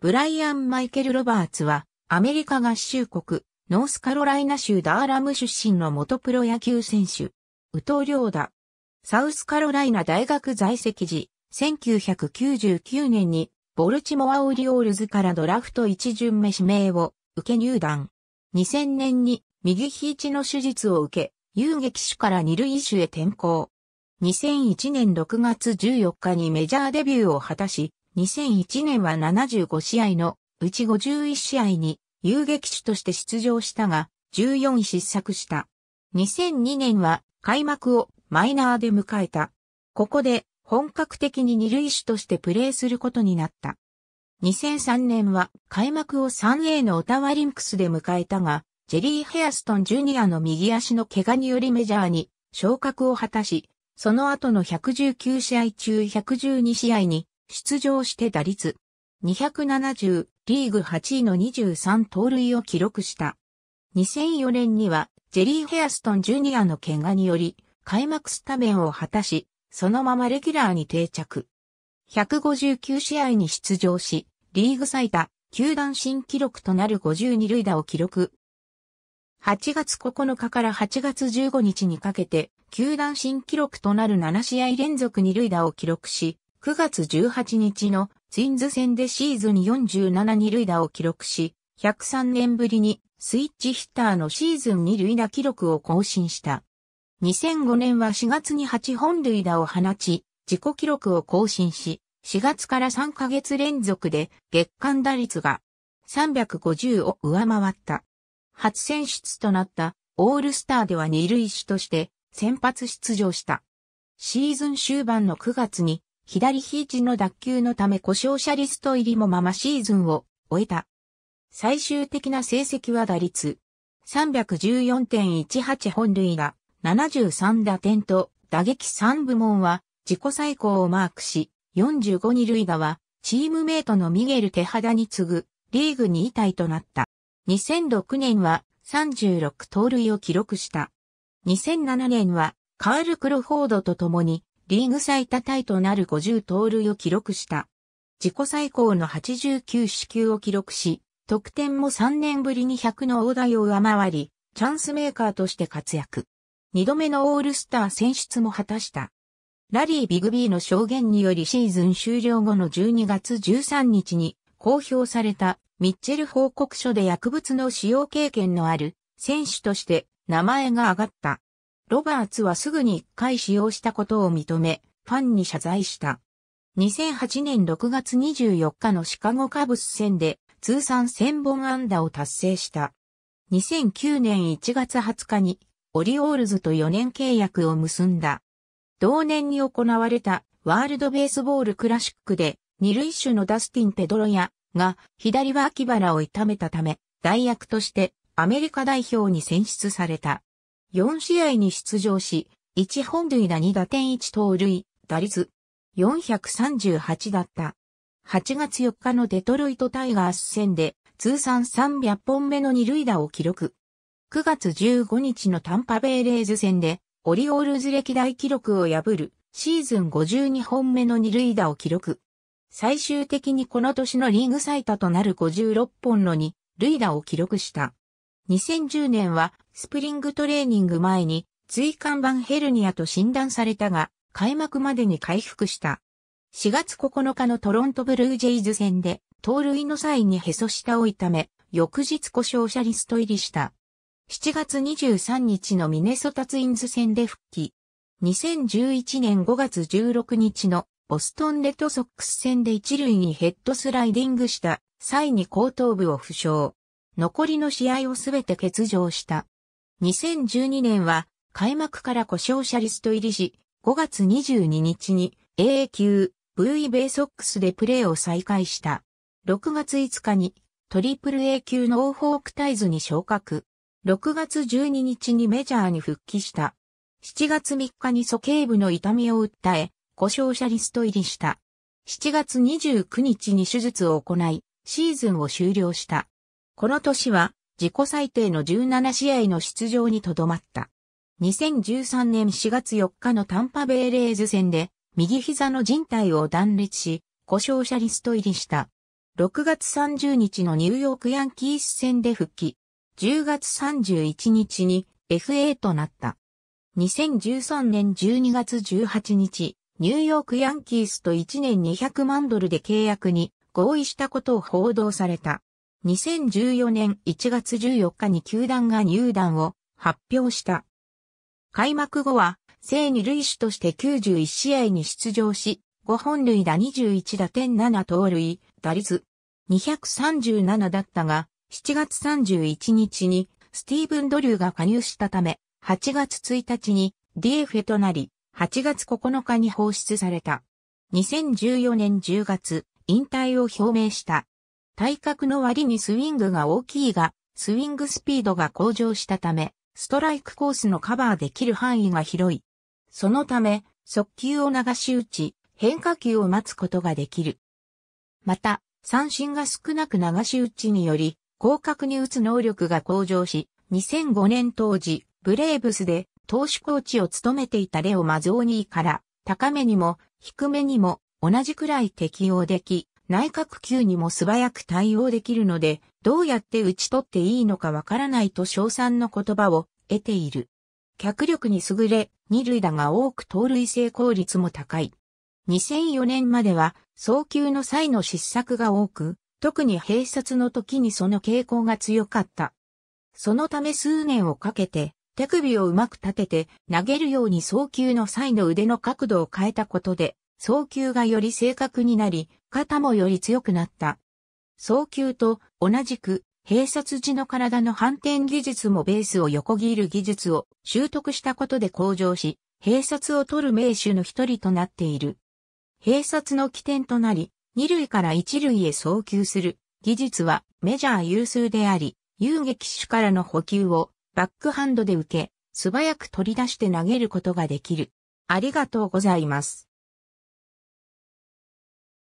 ブライアン・マイケル・ロバーツは、アメリカ合衆国、ノースカロライナ州ダーラム出身の元プロ野球選手、宇藤良だ。サウスカロライナ大学在籍時、1999年に、ボルチモア・オリオールズからドラフト1巡目指名を受け入団。2000年に右肘の手術を受け、遊撃手から二塁手へ転向。2001年6月14日にメジャーデビューを果たし、2001年は75試合のうち51試合に遊撃手として出場したが、14位失策した。2002年は開幕をマイナーで迎えた。ここで本格的に二塁手としてプレーすることになった。2003年は開幕を 3A のオタワリンクスで迎えたが、ジェリー・ヘアストン・ジュニアの右足の怪我によりメジャーに昇格を果たし、その後の119試合中112試合に出場して打率270リーグ8位の23盗塁を記録した。2004年にはジェリー・ヘアストン・ジュニアの怪我により開幕スタメンを果たし、そのままレギュラーに定着。159試合に出場し、リーグ最多、球団新記録となる52塁打を記録。8月9日から8月15日にかけて、球団新記録となる7試合連続2塁打を記録し、9月18日のツインズ戦でシーズン47二塁打を記録し、103年ぶりにスイッチヒッターのシーズン二塁打記録を更新した。2005年は4月に8本塁打を放ち、自己記録を更新し、4月から3ヶ月連続で月間打率が350を上回った。初選出となったオールスターでは二塁手として先発出場した。シーズン終盤の9月に左肘の脱臼のため故障者リスト入りもままシーズンを終えた。最終的な成績は打率314.18本塁打、73打点と打撃3部門は自己最高をマークし、45二塁打はチームメイトのミゲル手肌に次ぐリーグ2位タイとなった。2006年は36盗塁を記録した。2007年はカール・クロフォードと共にリーグ最多タイとなる50盗塁を記録した。自己最高の89支給を記録し、得点も3年ぶりに100の大台を上回り、チャンスメーカーとして活躍。2度目のオールスター選出も果たした。ラリー・ビグビーの証言によりシーズン終了後の12月13日に公表されたミッチェル報告書で薬物の使用経験のある選手として名前が挙がった。ロバーツはすぐに1回使用したことを認め、ファンに謝罪した。2008年6月24日のシカゴカブス戦で通算1000本安打を達成した。2009年1月20日にオリオールズと4年契約を結んだ。同年に行われたワールドベースボールクラシックで二塁手のダスティン・ペドロヤが左脇腹を痛めたため代役としてアメリカ代表に選出された。4試合に出場し、1本塁打2打点1盗塁、打率438だった。8月4日のデトロイトタイガース戦で通算300本目の二塁打を記録。9月15日のタンパベイレーズ戦でオリオールズ歴代記録を破るシーズン52本目の二塁打を記録。最終的にこの年のリーグ最多となる56本の二塁打を記録した。2010年はスプリングトレーニング前に椎間板ヘルニアと診断されたが、開幕までに回復した。4月9日のトロントブルージェイズ戦で、盗塁の際にへそ下を痛め、翌日故障者リスト入りした。7月23日のミネソタツインズ戦で復帰。2011年5月16日のボストンレッドソックス戦で一塁にヘッドスライディングした際に後頭部を負傷。残りの試合をすべて欠場した。2012年は開幕から故障者リスト入りし、5月22日に AA 級 V ベイソックスでプレーを再開した。6月5日にトリプル A 級のオーフォークタイズに昇格。6月12日にメジャーに復帰した。7月3日に素形部の痛みを訴え、故障者リスト入りした。7月29日に手術を行い、シーズンを終了した。この年は自己最低の17試合の出場にとどまった。2013年4月4日のタンパベイレーズ戦で右膝の人帯を断裂し、故障者リスト入りした。6月30日のニューヨークヤンキース戦で復帰。10月31日に FA となった。2013年12月18日、ニューヨークヤンキースと1年200万ドルで契約に合意したことを報道された。2014年1月14日に球団が入団を発表した。開幕後は、正二塁手として91試合に出場し、5本塁打21打点7盗塁、打率237だったが、7月31日にスティーブン・ドリューが加入したため、8月1日に DF となり、8月9日に放出された。2014年10月、引退を表明した。体格の割にスイングが大きいが、スイングスピードが向上したため、ストライクコースのカバーできる範囲が広い。そのため、速球を流し打ち、変化球を待つことができる。また、三振が少なく流し打ちにより、広角に打つ能力が向上し、2005年当時、ブレーブスで投手コーチを務めていたレオ・マゾーニーから、高めにも低めにも同じくらい適用でき、内閣級にも素早く対応できるので、どうやって打ち取っていいのかわからないと称賛の言葉を得ている。脚力に優れ、二塁打が多く盗塁成功率も高い。2004年までは、早球の際の失策が多く、特に併殺の時にその傾向が強かった。そのため数年をかけて、手首をうまく立てて、投げるように早球の際の腕の角度を変えたことで、送球がより正確になり、肩もより強くなった。送球と同じく、閉鎖時の体の反転技術もベースを横切る技術を習得したことで向上し、閉鎖を取る名手の一人となっている。閉鎖の起点となり、二類から一類へ送球する技術はメジャー有数であり、遊撃手からの補給をバックハンドで受け、素早く取り出して投げることができる。ありがとうございます。